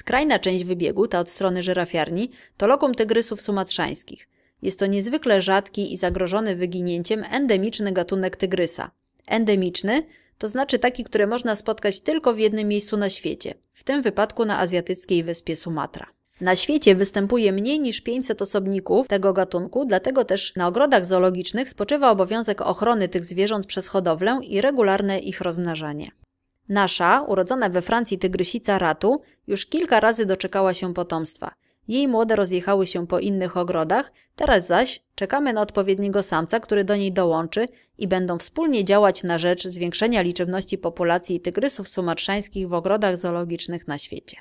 Skrajna część wybiegu, ta od strony żyrafiarni, to lokum tygrysów sumatrzańskich. Jest to niezwykle rzadki i zagrożony wyginięciem endemiczny gatunek tygrysa. Endemiczny to znaczy taki, który można spotkać tylko w jednym miejscu na świecie, w tym wypadku na azjatyckiej wyspie Sumatra. Na świecie występuje mniej niż 500 osobników tego gatunku, dlatego też na ogrodach zoologicznych spoczywa obowiązek ochrony tych zwierząt przez hodowlę i regularne ich rozmnażanie. Nasza, urodzona we Francji tygrysica ratu, już kilka razy doczekała się potomstwa. Jej młode rozjechały się po innych ogrodach, teraz zaś czekamy na odpowiedniego samca, który do niej dołączy i będą wspólnie działać na rzecz zwiększenia liczebności populacji tygrysów sumatrzańskich w ogrodach zoologicznych na świecie.